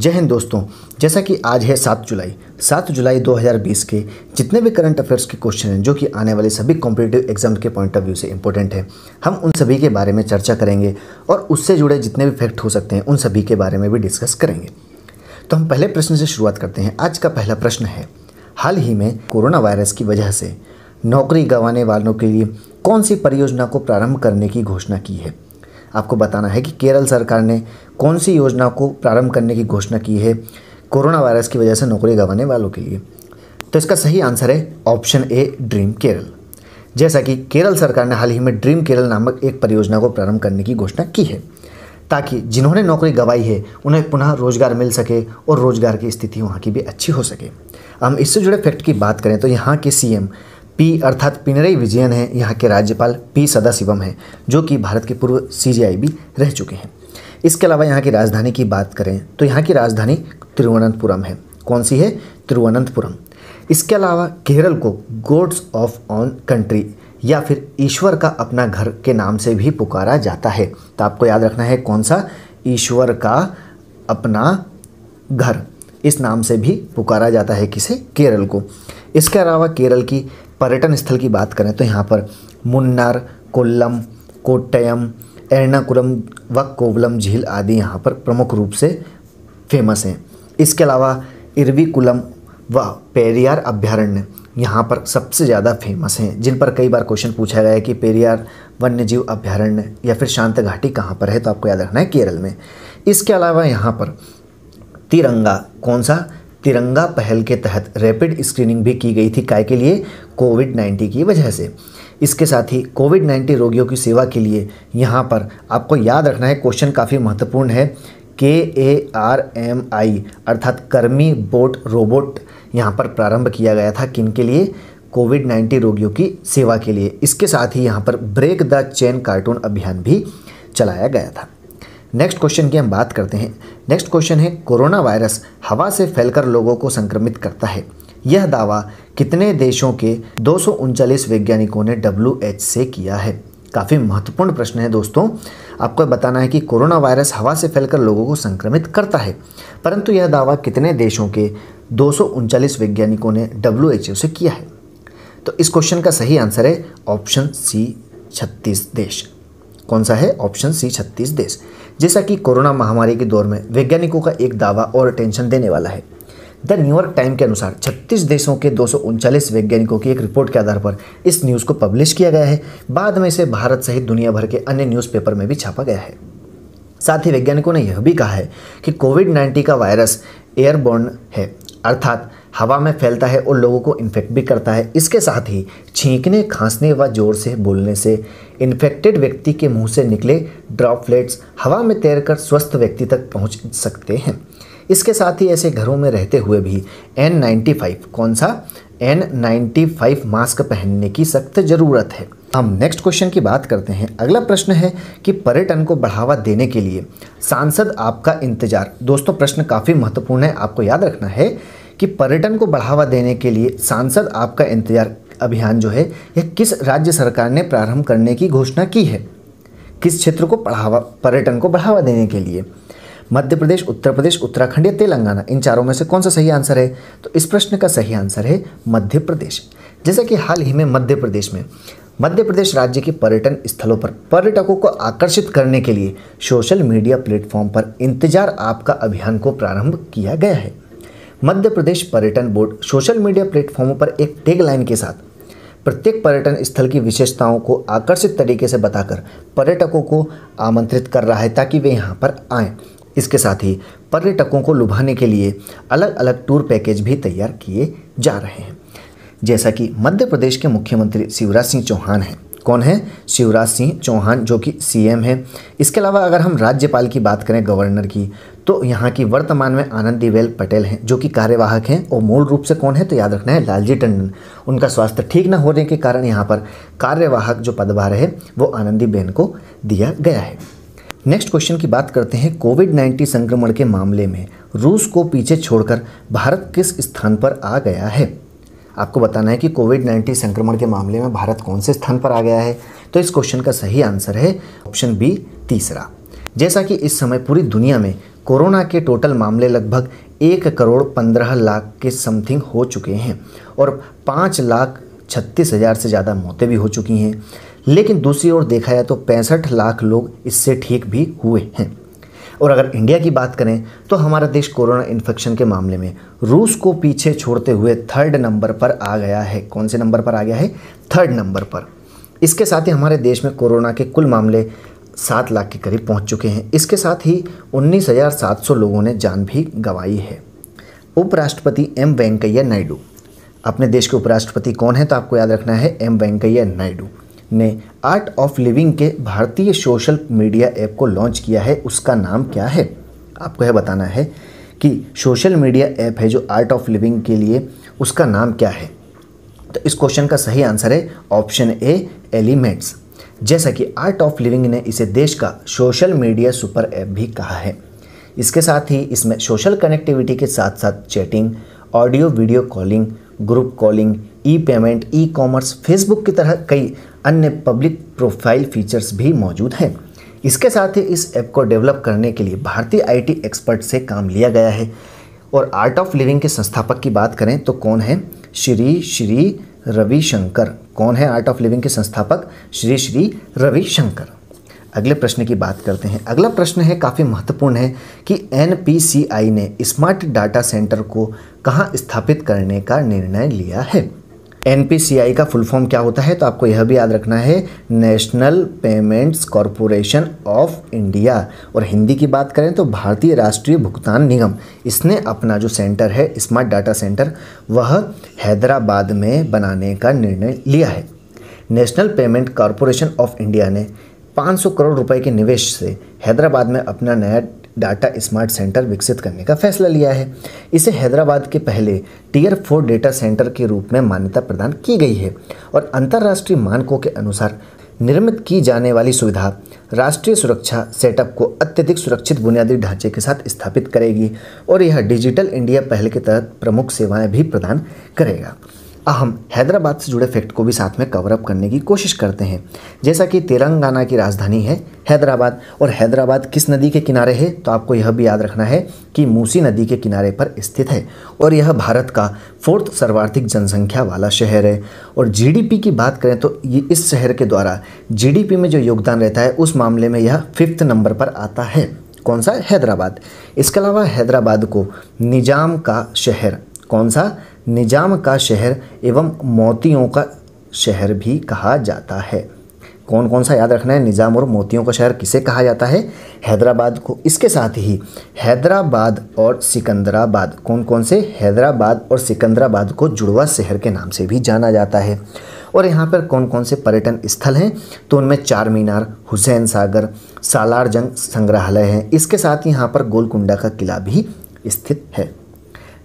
जय हिंद दोस्तों जैसा कि आज है सात जुलाई सात जुलाई 2020 के जितने भी करंट अफेयर्स के क्वेश्चन हैं जो कि आने वाले सभी कॉम्पिटेटिव एग्जाम के पॉइंट ऑफ व्यू से इंपॉर्टेंट है हम उन सभी के बारे में चर्चा करेंगे और उससे जुड़े जितने भी फैक्ट हो सकते हैं उन सभी के बारे में भी डिस्कस करेंगे तो हम पहले प्रश्न से शुरुआत करते हैं आज का पहला प्रश्न है हाल ही में कोरोना वायरस की वजह से नौकरी गंवाने वालों के लिए कौन सी परियोजना को प्रारंभ करने की घोषणा की है आपको बताना है कि केरल सरकार ने कौन सी योजना को प्रारंभ करने की घोषणा की है कोरोना वायरस की वजह से नौकरी गंवाने वालों के लिए तो इसका सही आंसर है ऑप्शन ए ड्रीम केरल जैसा कि केरल सरकार ने हाल ही में ड्रीम केरल नामक एक परियोजना को प्रारंभ करने की घोषणा की है ताकि जिन्होंने नौकरी गवाई है उन्हें पुनः रोजगार मिल सके और रोजगार की स्थिति वहाँ की भी अच्छी हो सके हम इससे जुड़े फैक्ट की बात करें तो यहाँ के सीएम पी अर्थात पिनरई विजयन हैं यहाँ के राज्यपाल पी सदाशिवम हैं जो कि भारत के पूर्व भी रह चुके हैं इसके अलावा यहाँ की राजधानी की बात करें तो यहाँ की राजधानी तिरुवनंतपुरम है कौन सी है तिरुवनंतपुरम इसके अलावा केरल को गोड्स ऑफ ऑन कंट्री या फिर ईश्वर का अपना घर के नाम से भी पुकारा जाता है तो आपको याद रखना है कौन सा ईश्वर का अपना घर इस नाम से भी पुकारा जाता है किसे केरल को इसके अलावा केरल की पर्यटन स्थल की बात करें तो यहाँ पर मुन्नार कोल्लम कोट्टयम एर्नाकुलम व कोवलम झील आदि यहाँ पर प्रमुख रूप से फेमस हैं इसके अलावा इरविकुलम व पेरियार अभ्यारण्य यहाँ पर सबसे ज़्यादा फेमस हैं जिन पर कई बार क्वेश्चन पूछा गया है कि पेरियार वन्यजीव अभ्यारण्य या फिर शांत घाटी कहाँ पर है तो आपको याद रखना है केरल में इसके अलावा यहाँ पर तिरंगा कौन सा तिरंगा पहल के तहत रैपिड स्क्रीनिंग भी की गई थी काय के लिए कोविड 19 की वजह से इसके साथ ही कोविड 19 रोगियों की सेवा के लिए यहाँ पर आपको याद रखना है क्वेश्चन काफ़ी महत्वपूर्ण है के ए आर एम आई अर्थात कर्मी बोट रोबोट यहाँ पर प्रारंभ किया गया था किन के लिए कोविड 19 रोगियों की सेवा के लिए इसके साथ ही यहाँ पर ब्रेक द चेन कार्टून अभियान भी चलाया गया था नेक्स्ट क्वेश्चन की हम बात करते हैं नेक्स्ट क्वेश्चन है कोरोना वायरस हवा से फैलकर लोगों को संक्रमित करता है यह दावा कितने देशों के दो वैज्ञानिकों ने डब्ल्यू से किया है काफ़ी महत्वपूर्ण प्रश्न है दोस्तों आपको बताना है कि कोरोना वायरस हवा से फैलकर लोगों को संक्रमित करता है परंतु यह दावा कितने देशों के दो वैज्ञानिकों ने डब्ल्यू से किया है तो इस क्वेश्चन का सही आंसर है ऑप्शन सी छत्तीस देश कौन सा है ऑप्शन सी छत्तीस देश जैसा कि कोरोना महामारी के दौर में वैज्ञानिकों का एक दावा और टेंशन देने वाला है द न्यूयॉर्क टाइम के अनुसार 36 देशों के दो वैज्ञानिकों की एक रिपोर्ट के आधार पर इस न्यूज़ को पब्लिश किया गया है बाद में इसे भारत सहित दुनिया भर के अन्य न्यूज़पेपर में भी छापा गया है साथ ही वैज्ञानिकों ने यह भी कहा है कि कोविड नाइन्टीन का वायरस एयरबोर्न है अर्थात हवा में फैलता है और लोगों को इन्फेक्ट भी करता है इसके साथ ही छींकने खांसने व ज़ोर से बोलने से इन्फेक्टेड व्यक्ति के मुंह से निकले ड्रॉपलेट्स हवा में तैरकर स्वस्थ व्यक्ति तक पहुंच सकते हैं इसके साथ ही ऐसे घरों में रहते हुए भी N95 कौन सा N95 मास्क पहनने की सख्त ज़रूरत है हम नेक्स्ट क्वेश्चन की बात करते हैं अगला प्रश्न है कि पर्यटन को बढ़ावा देने के लिए सांसद आपका इंतजार दोस्तों प्रश्न काफ़ी महत्वपूर्ण है आपको याद रखना है कि पर्यटन को बढ़ावा देने के लिए सांसद आपका इंतजार अभियान जो है यह किस राज्य सरकार ने प्रारंभ करने की घोषणा की है किस क्षेत्र को बढ़ावा पर्यटन को बढ़ावा देने के लिए मध्य प्रदेश उत्तर प्रदेश उत्तराखंड या तेलंगाना इन चारों में से कौन सा सही आंसर है तो इस प्रश्न का सही आंसर है मध्य प्रदेश जैसा कि हाल ही में मध्य प्रदेश में मध्य प्रदेश राज्य के पर्यटन स्थलों पर पर्यटकों को आकर्षित करने के लिए सोशल मीडिया प्लेटफॉर्म पर इंतजार आपका अभियान को प्रारंभ किया गया है मध्य प्रदेश पर्यटन बोर्ड सोशल मीडिया प्लेटफॉर्मों पर एक टेग लाइन के साथ प्रत्येक पर्यटन स्थल की विशेषताओं को आकर्षित तरीके से बताकर पर्यटकों को आमंत्रित कर रहा है ताकि वे यहाँ पर आएँ इसके साथ ही पर्यटकों को लुभाने के लिए अलग अलग टूर पैकेज भी तैयार किए जा रहे हैं जैसा कि मध्य प्रदेश के मुख्यमंत्री शिवराज सिंह चौहान हैं कौन है शिवराज सिंह चौहान जो कि सीएम है इसके अलावा अगर हम राज्यपाल की बात करें गवर्नर की तो यहाँ की वर्तमान में आनंदीबेल पटेल हैं जो कि कार्यवाहक हैं और मूल रूप से कौन है तो याद रखना है लालजी टंडन उनका स्वास्थ्य ठीक न होने के कारण यहाँ पर कार्यवाहक जो पदभार है वो आनंदीबेन को दिया गया है नेक्स्ट क्वेश्चन की बात करते हैं कोविड 19 संक्रमण के मामले में रूस को पीछे छोड़कर भारत किस स्थान पर आ गया है आपको बताना है कि कोविड नाइन्टीन संक्रमण के मामले में भारत कौन से स्थान पर आ गया है तो इस क्वेश्चन का सही आंसर है ऑप्शन बी तीसरा जैसा कि इस समय पूरी दुनिया में कोरोना के टोटल मामले लगभग एक करोड़ पंद्रह लाख के समथिंग हो चुके हैं और पाँच लाख छत्तीस हज़ार से ज़्यादा मौतें भी हो चुकी हैं लेकिन दूसरी ओर देखा जाए तो पैंसठ लाख लोग इससे ठीक भी हुए हैं और अगर इंडिया की बात करें तो हमारा देश कोरोना इन्फेक्शन के मामले में रूस को पीछे छोड़ते हुए थर्ड नंबर पर आ गया है कौन से नंबर पर आ गया है थर्ड नंबर पर इसके साथ ही हमारे देश में कोरोना के कुल मामले सात लाख के करीब पहुंच चुके हैं इसके साथ ही उन्नीस हज़ार सात सौ लोगों ने जान भी गंवाई है उपराष्ट्रपति एम वेंकैया नायडू अपने देश के उपराष्ट्रपति कौन है तो आपको याद रखना है एम वेंकैया नायडू ने आर्ट ऑफ लिविंग के भारतीय सोशल मीडिया ऐप को लॉन्च किया है उसका नाम क्या है आपको यह बताना है कि सोशल मीडिया ऐप है जो आर्ट ऑफ लिविंग के लिए उसका नाम क्या है तो इस क्वेश्चन का सही आंसर है ऑप्शन ए एलिमेंट्स जैसा कि आर्ट ऑफ लिविंग ने इसे देश का सोशल मीडिया सुपर ऐप भी कहा है इसके साथ ही इसमें सोशल कनेक्टिविटी के साथ साथ chatting audio video calling group calling e payment e commerce Facebook की तरह कई अन्य पब्लिक प्रोफाइल फीचर्स भी मौजूद हैं इसके साथ ही इस ऐप को डेवलप करने के लिए भारतीय आईटी एक्सपर्ट से काम लिया गया है और आर्ट ऑफ लिविंग के संस्थापक की बात करें तो कौन है श्री श्री रविशंकर कौन है आर्ट ऑफ लिविंग के संस्थापक श्री श्री रविशंकर अगले प्रश्न की बात करते हैं अगला प्रश्न है काफ़ी महत्वपूर्ण है कि एन ने स्मार्ट डाटा सेंटर को कहाँ स्थापित करने का निर्णय लिया है एन का फुल फॉर्म क्या होता है तो आपको यह भी याद रखना है National Payments Corporation of India और हिंदी की बात करें तो भारतीय राष्ट्रीय भुगतान निगम इसने अपना जो सेंटर है स्मार्ट डाटा सेंटर वह हैदराबाद में बनाने का निर्णय लिया है National Payment Corporation of India ने 500 करोड़ रुपए के निवेश से हैदराबाद में अपना नया डाटा स्मार्ट सेंटर विकसित करने का फैसला लिया है इसे हैदराबाद के पहले टीयर फोर डेटा सेंटर के रूप में मान्यता प्रदान की गई है और अंतर्राष्ट्रीय मानकों के अनुसार निर्मित की जाने वाली सुविधा राष्ट्रीय सुरक्षा सेटअप को अत्यधिक सुरक्षित बुनियादी ढांचे के साथ स्थापित करेगी और यह डिजिटल इंडिया पहल के तहत प्रमुख सेवाएं भी प्रदान करेगा हम हैदराबाद से जुड़े फैक्ट को भी साथ में कवरअप करने की कोशिश करते हैं जैसा कि तेलंगाना की राजधानी है हैदराबाद और हैदराबाद किस नदी के किनारे है तो आपको यह भी याद रखना है कि मूसी नदी के किनारे पर स्थित है और यह भारत का फोर्थ सर्वाधिक जनसंख्या वाला शहर है और जीडीपी की बात करें तो ये इस शहर के द्वारा जीडीपी में जो योगदान रहता है उस मामले में यह फिफ्थ नंबर पर आता है कौन सा हैदराबाद इसके अलावा हैदराबाद को निजाम का शहर कौन सा निजाम का शहर एवं मोतियों का शहर भी कहा जाता है कौन कौन सा याद रखना है निज़ाम और मोतियों का शहर किसे कहा जाता है हैदराबाद को इसके साथ ही हैदराबाद और सिकंदराबाद कौन कौन से हैदराबाद और सिकंदराबाद को जुड़वा शहर के नाम से भी जाना जाता है और यहाँ पर कौन कौन से पर्यटन स्थल हैं तो उनमें चार मीनार हुसैन सागर सालार जंग संग्रहालय है इसके साथ ही यहाँ पर गोलकुंडा का किला भी स्थित है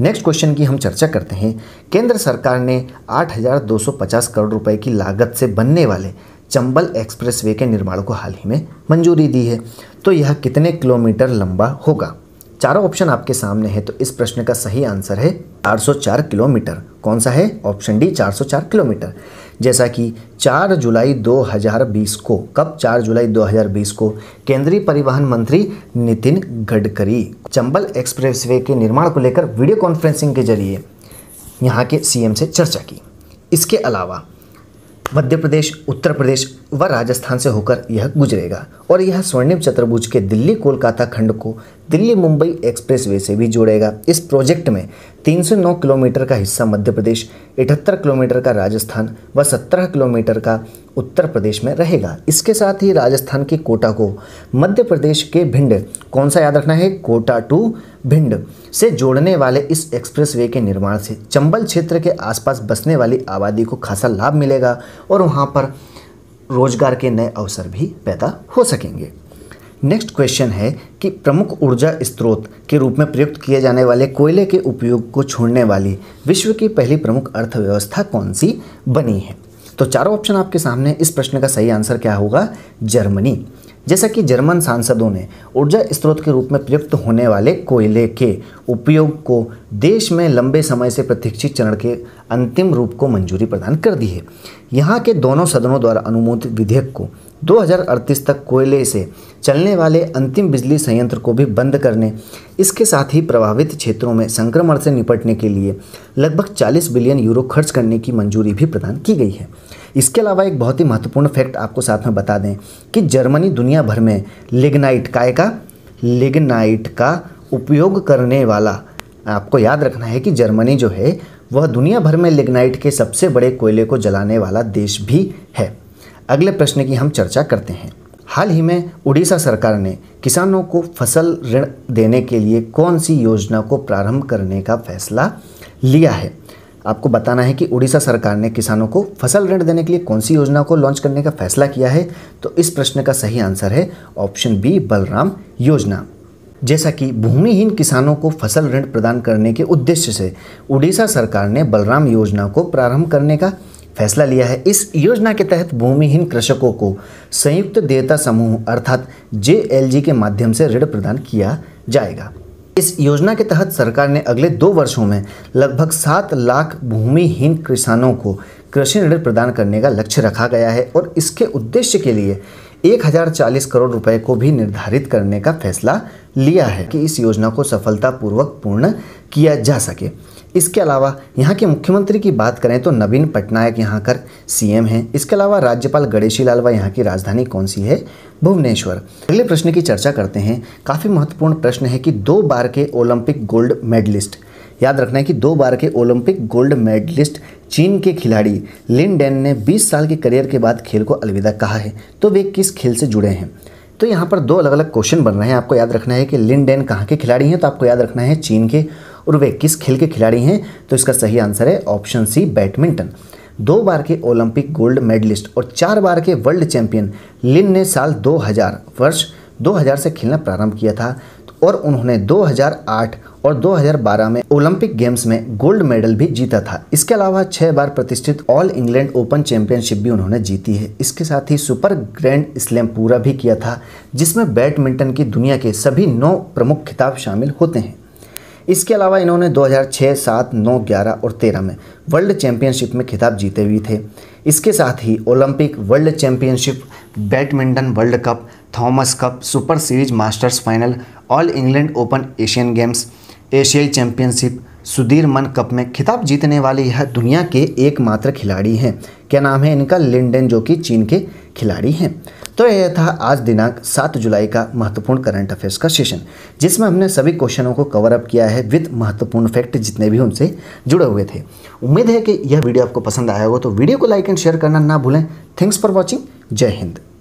नेक्स्ट क्वेश्चन की हम चर्चा करते हैं केंद्र सरकार ने 8,250 करोड़ रुपए की लागत से बनने वाले चंबल एक्सप्रेसवे के निर्माण को हाल ही में मंजूरी दी है तो यह कितने किलोमीटर लंबा होगा चारों ऑप्शन आपके सामने है तो इस प्रश्न का सही आंसर है 404 किलोमीटर कौन सा है ऑप्शन डी 404 किलोमीटर जैसा कि 4 जुलाई 2020 को कब 4 जुलाई 2020 को केंद्रीय परिवहन मंत्री नितिन गडकरी चंबल एक्सप्रेसवे के निर्माण को लेकर वीडियो कॉन्फ्रेंसिंग के जरिए यहाँ के सीएम से चर्चा की इसके अलावा मध्य प्रदेश उत्तर प्रदेश व राजस्थान से होकर यह गुजरेगा और यह स्वर्णिम चतुर्भुज के दिल्ली कोलकाता खंड को दिल्ली मुंबई एक्सप्रेसवे से भी जोड़ेगा इस प्रोजेक्ट में 309 किलोमीटर का हिस्सा मध्य प्रदेश 78 किलोमीटर का राजस्थान व 17 किलोमीटर का उत्तर प्रदेश में रहेगा इसके साथ ही राजस्थान के कोटा को मध्य प्रदेश के भिंड कौन सा याद रखना है कोटा टू भिंड से जोड़ने वाले इस एक्सप्रेसवे के निर्माण से चंबल क्षेत्र के आसपास बसने वाली आबादी को खासा लाभ मिलेगा और वहाँ पर रोजगार के नए अवसर भी पैदा हो सकेंगे नेक्स्ट क्वेश्चन है कि प्रमुख ऊर्जा स्रोत के रूप में प्रयुक्त किए जाने वाले कोयले के उपयोग को छोड़ने वाली विश्व की पहली प्रमुख अर्थव्यवस्था कौन सी बनी है तो चारों ऑप्शन आपके सामने इस प्रश्न का सही आंसर क्या होगा जर्मनी जैसा कि जर्मन सांसदों ने ऊर्जा स्रोत के रूप में प्रयुक्त होने वाले कोयले के उपयोग को देश में लंबे समय से प्रतीक्षित चरण के अंतिम रूप को मंजूरी प्रदान कर दी है यहाँ के दोनों सदनों द्वारा अनुमोदित विधेयक को 2038 तक कोयले से चलने वाले अंतिम बिजली संयंत्र को भी बंद करने इसके साथ ही प्रभावित क्षेत्रों में संक्रमण से निपटने के लिए लगभग 40 बिलियन यूरो खर्च करने की मंजूरी भी प्रदान की गई है इसके अलावा एक बहुत ही महत्वपूर्ण फैक्ट आपको साथ में बता दें कि जर्मनी दुनिया भर में लिग्नाइट काय का लिग्नाइट का उपयोग करने वाला आपको याद रखना है कि जर्मनी जो है वह दुनिया भर में लिग्नाइट के सबसे बड़े कोयले को जलाने वाला देश भी है अगले प्रश्न की हम चर्चा करते हैं हाल ही में उड़ीसा सरकार ने किसानों को फसल ऋण देने के लिए कौन सी योजना को प्रारंभ करने का फैसला लिया है आपको बताना है कि उड़ीसा सरकार ने किसानों को फसल ऋण देने के लिए कौन सी योजना को लॉन्च करने का फैसला किया है तो इस प्रश्न का सही आंसर है ऑप्शन बी बलराम योजना जैसा कि भूमिहीन किसानों को फसल ऋण प्रदान करने के उद्देश्य से उड़ीसा सरकार ने बलराम योजना को प्रारंभ करने का फैसला लिया है इस योजना के तहत भूमिहीन कृषकों को संयुक्त देयता समूह अर्थात जे के माध्यम से ऋण प्रदान किया जाएगा इस योजना के तहत सरकार ने अगले दो वर्षों में लगभग सात लाख भूमिहीन किसानों को कृषि ऋण प्रदान करने का लक्ष्य रखा गया है और इसके उद्देश्य के लिए एक हजार चालीस करोड़ रुपए को भी निर्धारित करने का फैसला लिया है कि इस योजना को सफलतापूर्वक पूर्ण किया जा सके इसके अलावा यहाँ के मुख्यमंत्री की बात करें तो नवीन पटनायक यहाँ कर सीएम हैं इसके अलावा राज्यपाल गणेशी लाल व यहाँ की राजधानी कौन सी है भुवनेश्वर अगले प्रश्न की चर्चा करते हैं काफ़ी महत्वपूर्ण प्रश्न है कि दो बार के ओलंपिक गोल्ड मेडलिस्ट याद रखना है कि दो बार के ओलंपिक गोल्ड मेडलिस्ट चीन के खिलाड़ी लिन डैन ने 20 साल के करियर के बाद खेल को अलविदा कहा है तो वे किस खेल से जुड़े हैं तो यहाँ पर दो अलग अलग क्वेश्चन बन रहे हैं आपको याद रखना है कि लिन डैन कहाँ के खिलाड़ी हैं तो आपको याद रखना है चीन के और वे किस खेल के खिलाड़ी हैं तो इसका सही आंसर है ऑप्शन सी बैडमिंटन दो बार के ओलंपिक गोल्ड मेडलिस्ट और चार बार के वर्ल्ड चैंपियन लिन ने साल 2000 वर्ष 2000 से खेलना प्रारंभ किया था और उन्होंने 2008 और 2012 में ओलंपिक गेम्स में गोल्ड मेडल भी जीता था इसके अलावा छः बार प्रतिष्ठित ऑल इंग्लैंड ओपन चैंपियनशिप भी उन्होंने जीती है इसके साथ ही सुपर ग्रैंड स्लैम पूरा भी किया था जिसमें बैडमिंटन की दुनिया के सभी नौ प्रमुख खिताब शामिल होते हैं इसके अलावा इन्होंने 2006, 7, 9, 11 और 13 में वर्ल्ड चैम्पियनशिप में खिताब जीते हुए थे इसके साथ ही Olympic world championship badminton world cup Thomas cup super series masters final all England open Asian games एशियाई चैम्पियनशिप सुधीर मन कप में खिताब जीतने वाले यह दुनिया के एकमात्र खिलाड़ी हैं क्या नाम है इनका लिंडन जो कि चीन के खिलाड़ी हैं तो यह था आज दिनांक 7 जुलाई का महत्वपूर्ण करंट अफेयर्स का सेशन जिसमें हमने सभी क्वेश्चनों को कवर अप किया है विद महत्वपूर्ण फैक्ट जितने भी उनसे जुड़े हुए थे उम्मीद है कि यह वीडियो आपको पसंद आया होगा तो वीडियो को लाइक एंड शेयर करना ना भूलें थैंक्स फॉर वॉचिंग जय हिंद